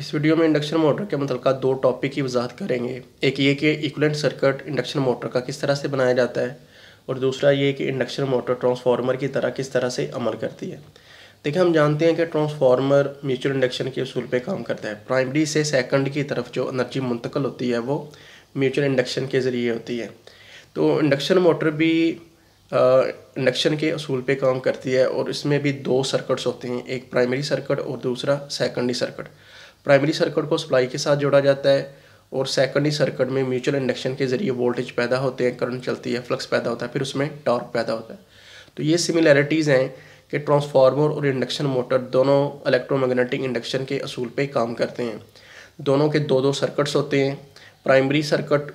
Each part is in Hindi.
इस वीडियो में इंडक्शन मोटर के मतलब दो टॉपिक की वजाहत करेंगे एक ये कि इक्वलेंट सर्किट इंडक्शन मोटर का किस तरह से बनाया जाता है और दूसरा ये कि इंडक्शन मोटर ट्रांसफार्मर की तरह किस तरह से अमल करती है देखिए हम जानते हैं कि ट्रांसफार्मर म्यूचुअल इंडक्शन के असूल पर काम करता है प्राइमरी से सेकंड की तरफ जो अनर्जी मुंतकल होती है वो म्यूचुअल इंडक्शन के ज़रिए होती है तो इंडक्शन मोटर भी इंडक्शन के असूल पे काम करती है और इसमें भी दो सर्किट्स होते हैं एक प्राइमरी सर्किट और दूसरा सेकेंडरी सर्किट प्राइमरी सर्किट को सप्लाई के साथ जोड़ा जाता है और सेकेंडरी सर्किट में म्यूचुअल इंडक्शन के जरिए वोल्टेज पैदा होते हैं करंट चलती है फ्लक्स पैदा होता है फिर उसमें टॉर्क पैदा होता है तो ये सिमिलैरिटीज़ हैं कि ट्रांसफार्मर और इंडक्शन मोटर दोनों इलेक्ट्रोमैग्नेटिक इंडक्शन के असूल पे काम करते हैं दोनों के दो दो सर्किट्स होते हैं प्राइमरी सर्किट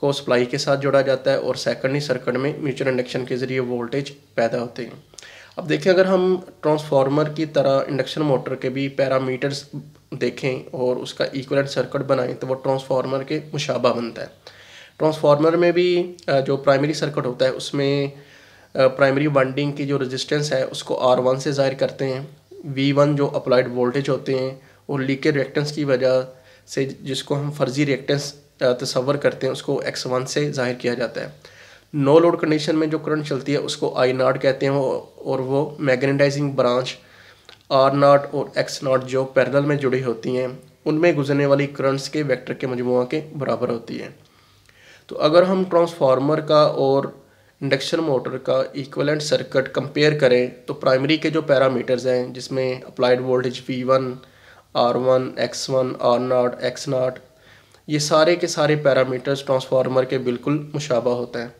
को सप्लाई के साथ जोड़ा जाता है और सेकेंडरी सर्किट में म्यूचुअल इंडक्शन के ज़रिए वोल्टेज पैदा होते हैं अब देखें अगर हम ट्रांसफार्मर की तरह इंडक्शन मोटर के भी पैरामीटर्स देखें और उसका इक्वलेंट सर्किट बनाएं तो वो ट्रांसफार्मर के मुशाबा बनता है ट्रांसफार्मर में भी जो प्राइमरी सर्किट होता है उसमें प्राइमरी वाइंडिंग की जो रेजिस्टेंस है उसको आर वन से ज़ाहिर करते हैं वी वन जो अप्लाइड वोल्टेज होते हैं और लीकेज रिएक्टेंस की वजह से जिसको हम फर्जी रिएक्टेंस तस्वर करते हैं उसको एक्स वन से ज़ाहिर किया जाता है नो लोड कंडीशन में जो करंट चलती है उसको आई नाट कहते हैं और वो मैग्नेटाइजिंग ब्रांच आर नाट और एक्स नाट जो पैरल में जुड़ी होती हैं उनमें गुजरने वाली करंट्स के वेक्टर के मजमु के बराबर होती है तो अगर हम ट्रांसफार्मर का और इंडक्शन मोटर का इक्वलेंट सर्किट कंपेयर करें तो प्राइमरी के जो पैरामीटर्स हैं जिसमें applied voltage V one R one X one R nought X nought ये सारे के सारे पैरामीटर्स ट्रांसफार्मर के बिल्कुल मुशाबा होते हैं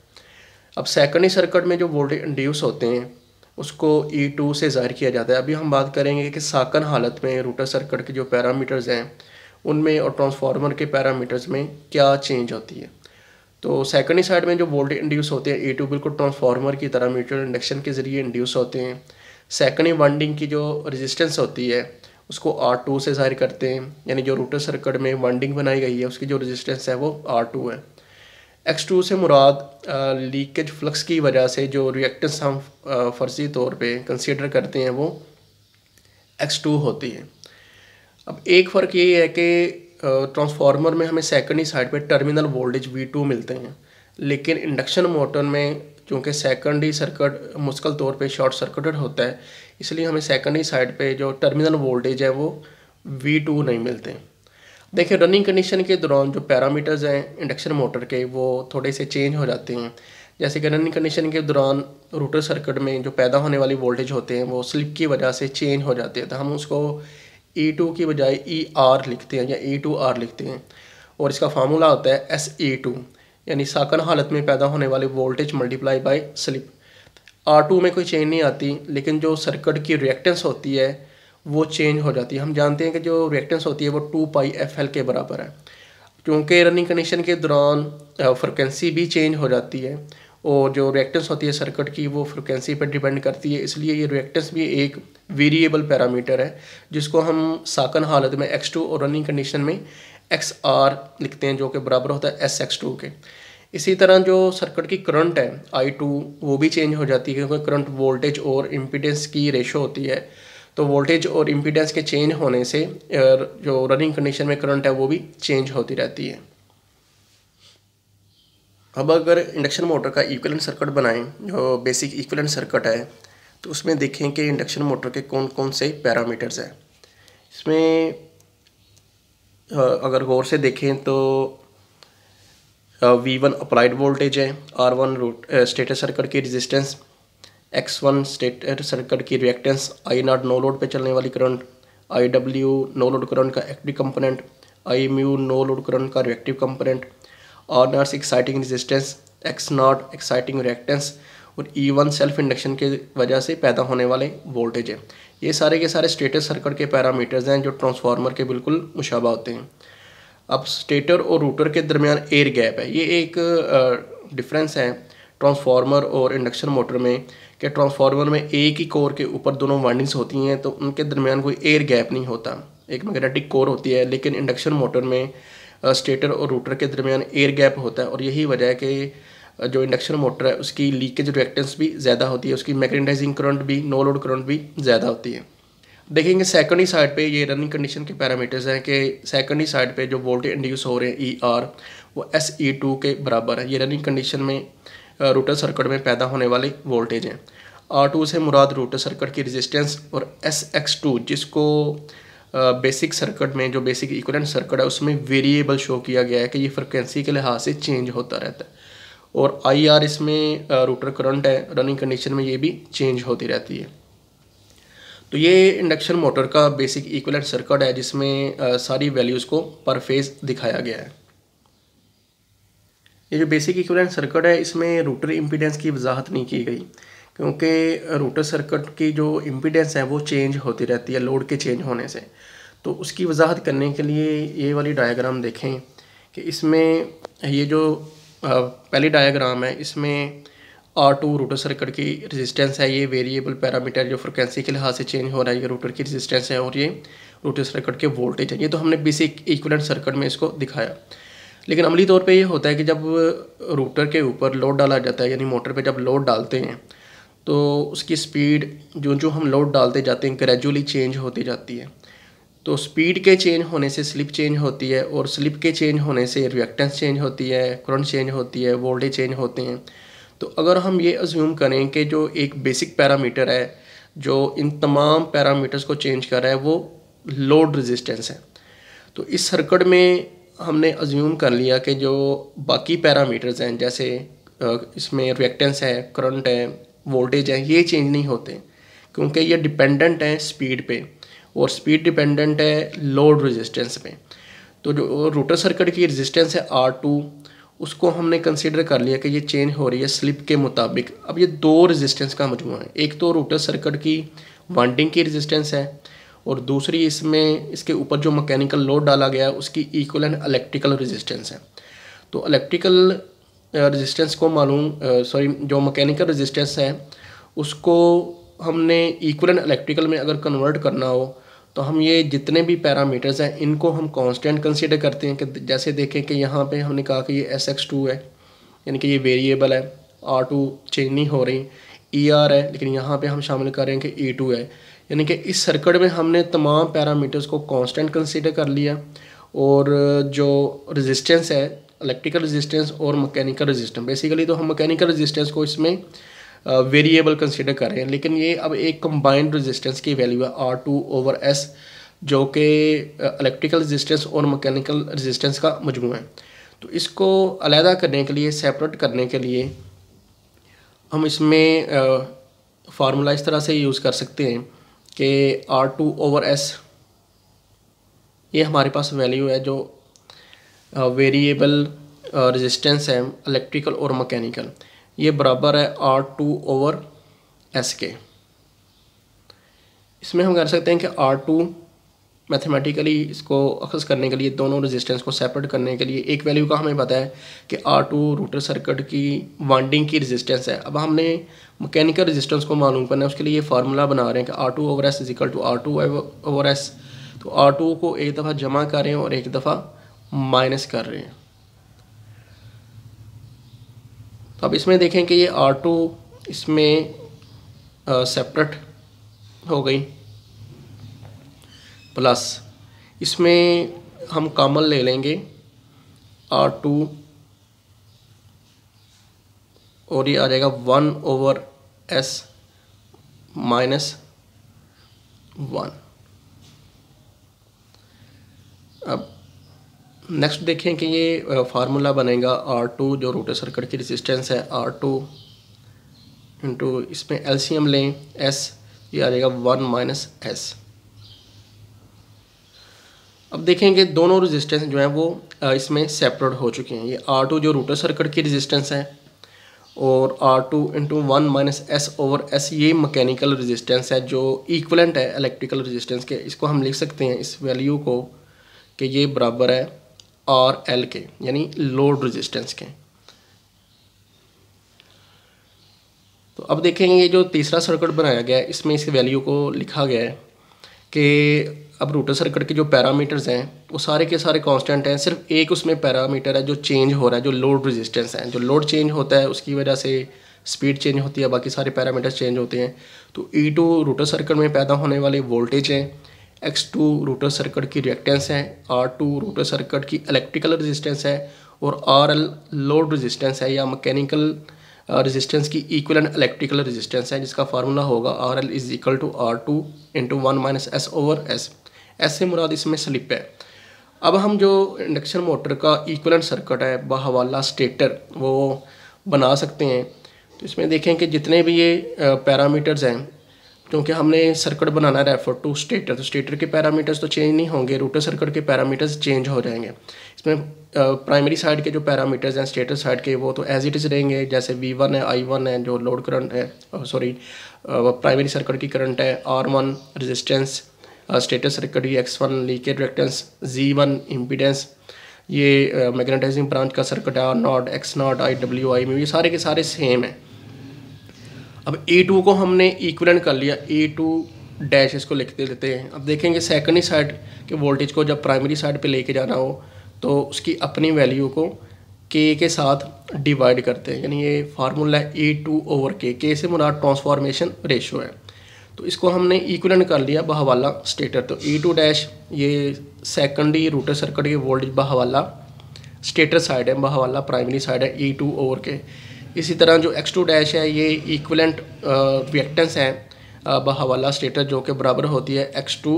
अब सेकेंडरी सर्किट में जो वोल्टेज इंड्यूस होते हैं उसको E2 से ज़ाहिर किया जाता है अभी हम बात करेंगे कि साकन हालत में रूटर सर्किट के जो पैरामीटर्स हैं उनमें और ट्रांसफार्मर के पैरामीटर्स में क्या चेंज होती है तो सेकेंडरी साइड में जो वोल्टेज इंड्यूस होते हैं E2 बिल्कुल ट्रांसफार्मर की तरह म्यूचुअल इंडक्शन के ज़रिए इंड्यूस होते हैं सेकेंडरी वाइंडिंग की जो रजिस्टेंस होती है उसको आर टू से ज़ाहिर करते हैं यानी जो रूटर सर्किट में वाइंडिंग बनाई गई है उसकी जो रेजिस्टेंस है वो आर टू है एक्स टू से मुराद लीकेज फ्लक्स की वजह से जो रिएक्टेंस हम फर्जी तौर पे कंसीडर करते हैं वो एक्स टू होती है अब एक फ़र्क ये है कि ट्रांसफार्मर में हमें सेकेंडरी साइड पे टर्मिनल वोल्टेज वी टू मिलते हैं लेकिन इंडक्शन मोटर में चूँकि सेकेंडरी सर्किट मुश्किल तौर पे शॉर्ट सर्किटेड होता है इसलिए हमें सेकेंडरी साइड पे जो टर्मिनल वोल्टेज है वो वी टू नहीं मिलते हैं देखिए रनिंग कंडीशन के दौरान जो पैरामीटर्स हैं इंडक्शन मोटर के वो थोड़े से चेंज हो जाते हैं जैसे कि रनिंग कंडीशन के दौरान रूटर सर्किट में जो पैदा होने वाली वोल्टेज होते हैं वो स्लिप की वजह से चेंज हो जाते हैं तो हम उसको ई e टू की बजाय ई e आर लिखते हैं या ई टू आर लिखते हैं और इसका फार्मूला होता है एस ई टू यानी साकन हालत में पैदा होने वाली voltage multiply by slip R two में कोई चेंज नहीं आती लेकिन जो सर्किट की रिएक्टेंस होती है वो चेंज हो जाती है हम जानते हैं कि जो रिएक्टेंस होती है वो टू पाई एफ एल के बराबर है क्योंकि रनिंग कंडीशन के दौरान फ्रिक्वेंसी भी चेंज हो जाती है और जो रिएक्टेंस होती है सर्किट की वो फ्रिक्वेंसी पर डिपेंड करती है इसलिए ये रिएक्टेंस भी एक वेरिएबल पैरामीटर है जिसको हम साकन हालत में एक्स टू और रनिंग कंडीशन में एक्स आर लिखते हैं जो कि बराबर होता है एस एक्स टू के इसी तरह जो सर्किट की करंट है आई टू वो भी चेंज हो जाती है क्योंकि करंट वोल्टेज और इम्पीडेंस की रेशो होती है तो वोल्टेज और इम्पीडेंस के चेंज होने से जो रनिंग कंडीशन में करंट है वो भी चेंज होती रहती है अब अगर इंडक्शन मोटर का इक्वलेंट सर्किट बनाएं जो बेसिक इक्वलेंट सर्किट है तो उसमें देखें कि इंडक्शन मोटर के कौन कौन से पैरामीटर्स हैं इसमें अगर गौर से देखें तो वी वन अप्लाइड वोल्टेज है R one root status circuit की resistance X one stator circuit की reactance I naught no load पर चलने वाली करंट I W no load current का active component I mu no load current का reactive component R nurse exciting resistance X naught exciting reactance और ई वन सेल्फ इंडक्शन के वजह से पैदा होने वाले वोल्टेज है ये सारे के सारे स्टेटर सर्किट के पैरामीटर्स हैं जो ट्रांसफार्मर के बिल्कुल मुशाबा होते हैं अब स्टेटर और रूटर के दरमियान एयर गैप है ये एक डिफरेंस है ट्रांसफार्मर और इंडक्शन मोटर में कि ट्रांसफार्मर में एक ही कोर के ऊपर दोनों वाइंडिंग्स होती हैं तो उनके दरमियान कोई एयर गैप नहीं होता एक मैग्नेटिक कोर होती है लेकिन इंडक्शन मोटर में स्टेटर और रूटर के दरमियान एयर गैप होता है और यही वजह है कि जो इंडक्शन मोटर है उसकी लीकेज रिएक्टेंस भी ज़्यादा होती है उसकी मैग्नेटाइजिंग करंट भी नो लोड करंट भी ज़्यादा होती है देखेंगे सेकेंडरी साइड पे ये रनिंग कंडीशन के पैरामीटर्स हैं कि सेकेंडरी साइड पे जो वोल्टेज इंड्यूस हो रहे हैं ई e आर वो एस ई टू के बराबर है ये रनिंग कंडीशन में रूटर सर्किट में पैदा होने वाले वोल्टेज हैं आर टू से मुराद रूटर सर्किट की रेजिस्टेंस और एस एक्स टू जिसको बेसिक सर्किट में जो बेसिक इक्वलेंट सर्किट है उसमें वेरिएबल शो किया गया है कि ये फ्रिक्वेंसी के लिहाज से चेंज होता रहता है और आई आर इसमें रूटर करंट है रनिंग कंडीशन में ये भी चेंज होती रहती है तो ये इंडक्शन मोटर का बेसिक इक्वलेंट सर्किट है जिसमें सारी वैल्यूज़ को पर फेज़ दिखाया गया है ये जो बेसिक इक्विवेलेंट सर्किट है इसमें रोटर इम्पीडेंस की वजाहत नहीं की गई क्योंकि रोटर सर्किट की जो इम्पीडेंस है वो चेंज होती रहती है लोड के चेंज होने से तो उसकी वजाहत करने के लिए ये वाली डायग्राम देखें कि इसमें ये जो पहली डायग्राम है इसमें आर टू रोटर सर्किट की रेजिस्टेंस है ये वेरिएबल पैरामीटर जो फ्रिक्वेंसी के लिहाज से चेंज हो रहा है ये रोटर की रेजिस्टेंस है और ये रोटर सर्किट के वोल्टेज है ये तो हमने बेसिक इक्वलेंट सर्किट में इसको दिखाया लेकिन अमली तौर पे ये होता है कि जब रूटर के ऊपर लोड डाला जाता है यानी मोटर पे जब लोड डालते हैं तो उसकी स्पीड जो जो हम लोड डालते जाते हैं ग्रेजुअली चेंज होती जाती है तो स्पीड के चेंज होने से स्लिप चेंज होती है और स्लिप के चेंज होने से रिएक्टेंस चेंज होती है करंट चेंज होती है वोल्टेज चेंज होते हैं तो अगर हम ये अज्यूम करें कि जो एक बेसिक पैरामीटर है जो इन तमाम पैरामीटर्स को चेंज कर रहा है वो लोड रेजिस्टेंस है तो इस सर्कट में हमने अज्यूम कर लिया कि जो बाकी पैरामीटर्स हैं जैसे इसमें रिएक्टेंस है करंट है वोल्टेज है ये चेंज नहीं होते क्योंकि ये डिपेंडेंट है स्पीड पे और स्पीड डिपेंडेंट है लोड रेजिस्टेंस पे तो जो रोटर सर्किट की रेजिस्टेंस है आर टू उसको हमने कंसिडर कर लिया कि ये चेंज हो रही है स्लिप के मुताबिक अब ये दो रेजिस्टेंस का मजमू है एक तो रोटर सर्किट की वाइंडिंग की रेजिस्टेंस है और दूसरी इसमें इसके ऊपर जो मैकेनिकल लोड डाला गया है उसकी इक्वल एंड इलेक्ट्रिकल रेजिस्टेंस है तो इलेक्ट्रिकल रेजिस्टेंस को मालूम सॉरी जो मैकेनिकल रेजिस्टेंस है उसको हमने इक्वल एंड इलेक्ट्रिकल में अगर कन्वर्ट करना हो तो हम ये जितने भी पैरामीटर्स हैं इनको हम कांस्टेंट कंसीडर करते हैं कि जैसे देखें कि यहाँ पे हमने कहा कि ये एस एक्स टू है यानी कि ये वेरिएबल है आर टू चेंज नहीं हो रही ई e ER आर है लेकिन यहाँ पे हम शामिल कर रहे हैं कि ई e टू है यानी कि इस सर्कट में हमने तमाम पैरामीटर्स को कांस्टेंट कंसीडर कर लिया और जो रेजिस्टेंस है इलेक्ट्रिकल रेजिस्टेंस और मैकेनिकल रेजिस्टेंस बेसिकली तो हम मैकेनिकल रेजिस्टेंस को इसमें वेरिएबल कंसीडर कर रहे हैं लेकिन ये अब एक कंबाइंड रेजिस्टेंस की वैल्यू है आर टू ओवर एस जो कि इलेक्ट्रिकल रेजिस्टेंस और मैकेनिकल रेजिस्टेंस का मजमू है तो इसको अलहदा करने के लिए सेपरेट करने के लिए हम इसमें फार्मूला इस तरह से यूज़ कर सकते हैं के आर टू ओवर एस ये हमारे पास वैल्यू है जो वेरिएबल रेजिस्टेंस है इलेक्ट्रिकल और मैकेनिकल ये बराबर है आर टू ओवर एस के इसमें हम कह सकते हैं कि आर टू मैथमेटिकली इसको अखज़ करने के लिए दोनों रेजिस्टेंस को सेपरेट करने के लिए एक वैल्यू का हमें पता है कि आर टू रूटर सर्किट की वाइंडिंग की रेजिस्टेंस है अब हमने मैकेनिकल रेजिस्टेंस को मालूम करना है उसके लिए ये फार्मूला बना रहे हैं कि R two over S is equal to R two over S तो आर टू को एक दफ़ा जमा कर रहे हैं और एक दफ़ा माइनस कर रहे हैं तो अब इसमें देखें कि ये आर टू इसमें सेपरेट हो गई प्लस इसमें हम कॉमन ले लेंगे आर टू और ये आ जाएगा one over S minus one अब नेक्स्ट देखें कि ये फार्मूला बनेगा आर टू जो रोटर सर्किट की रेजिस्टेंस है आर टू इंटू इसमें एलसीएम लें एस ये आ जाएगा वन माइनस एस अब देखेंगे दोनों रेजिस्टेंस जो हैं वो इसमें सेपरेट हो चुके हैं ये आर टू जो रूटर सर्किट की रेजिस्टेंस है और R two into one minus S over S ये मकैनिकल रेजिस्टेंस है जो इक्वलेंट है इलेक्ट्रिकल रेजिस्टेंस के इसको हम लिख सकते हैं इस वैल्यू को कि ये बराबर है आर एल के यानी लोड रेजिस्टेंस के तो अब देखेंगे जो तीसरा सर्किट बनाया गया है इसमें इस वैल्यू को लिखा गया है कि अब रोटर सर्किट के जो पैरामीटर्स हैं वो सारे के सारे कांस्टेंट हैं सिर्फ एक उसमें पैरामीटर है जो चेंज हो रहा है जो लोड रेजिस्टेंस है जो लोड चेंज होता है उसकी वजह से स्पीड चेंज होती है बाकी सारे पैरामीटर्स चेंज होते हैं तो ई टू रोटर सर्किट में पैदा होने वाले वोल्टेज हैं एक्स टू रोटर सर्किट की रिएक्टेंस है आर टू रोटर सर्किट की इलेक्ट्रिकल रजिस्टेंस है और आर एल लोड रजिस्टेंस है या मैकेनिकल रेजिस्टेंस uh, की इक्वल एंड इलेक्ट्रिकल रेजिस्टेंस है जिसका फार्मूला होगा R L is equal to R two into one minus S over S ऐसे मुराद इसमें स्लिप है अब हम जो इंडक्शन मोटर का इक्वलेंट सर्किट है बहवाला स्टेटर वो बना सकते हैं तो इसमें देखें कि जितने भी ये पैरामीटर्स हैं क्योंकि हमने सर्किट बनाना है रेफर टू स्टेटर तो स्टेटर के पैरामीटर्स तो चेंज नहीं होंगे रूटर सर्किट के पैरामीटर्स चेंज हो जाएंगे इसमें प्राइमरी साइड के जो पैरामीटर्स हैं स्टेटर साइड के वो तो एज इट इज़ रहेंगे जैसे वी वन है आई वन है जो लोड करंट है सॉरी प्राइमरी सर्किट की करंट है R one resistance status recovery X one leakage reactance G one impedance ये मैग्नेटाइजिंग ब्रांच का सर्किट है naught X naught I W I में ये सारे के सारे सेम है अब ए टू को हमने इक्वलेंट कर लिया ए टू डैश इसको लिखते देते हैं अब देखेंगे सेकेंडरी साइड के वोल्टेज को जब प्राइमरी साइड पे लेके जाना हो तो उसकी अपनी वैल्यू को के के साथ डिवाइड करते हैं यानी ये फार्मूला है ए टू ओवर के के से मुराद ट्रांसफॉर्मेशन रेशो है तो इसको हमने इक्वलन कर लिया बहवाला स्टेटर तो ई टू डैश ये सेकेंडरी रूटर सर्किट के वोल्टेज बहवाला स्टेटर साइड है बहवाला प्राइमरी साइड है ई टू ओवर के इसी तरह जो एक्स टू डैश है ये इक्वलेंट रिएक्टेंस है बहवाला स्टेटर जो कि बराबर होती है X two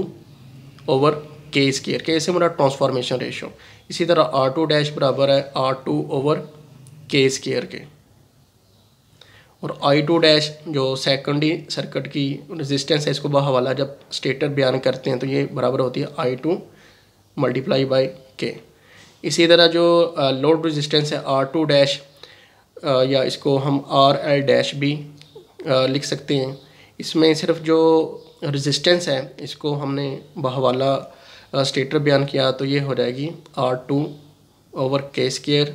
over K square के से मेरा ट्रांसफॉर्मेशन रेशो इसी तरह आर टू डैश बराबर है R two over K square के और आई टू डैश जो सेकेंडरी सर्किट की रेजिस्टेंस है इसको बहवाला जब स्टेटर बयान करते हैं तो ये बराबर होती है आई टू मल्टीप्लाई बाई के इसी तरह जो लोड रेजिस्टेंस है आर टू डैश या इसको हम आर एल डैश भी लिख सकते हैं इसमें सिर्फ जो रेजिस्टेंस है इसको हमने बहवाला स्टेटर बयान किया तो ये हो जाएगी R two over K square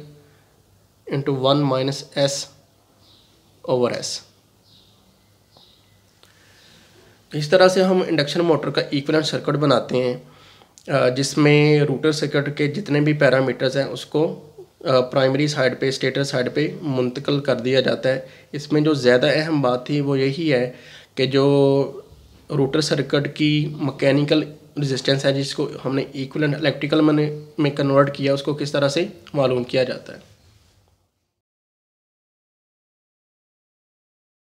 into one minus S over S इस तरह से हम इंडक्शन मोटर का इक्वलेंट सर्किट बनाते हैं जिसमें रूटर सर्किट के जितने भी पैरामीटर्स हैं उसको प्राइमरी साइड पे स्टेटर साइड पे मुंतकल कर दिया जाता है इसमें जो ज़्यादा अहम बात थी वो यही है कि जो रूटर सर्किट की मैकेनिकल रेजिस्टेंस है जिसको हमने इक्वलेंट इलेक्ट्रिकल मैंने में कन्वर्ट किया उसको किस तरह से मालूम किया जाता है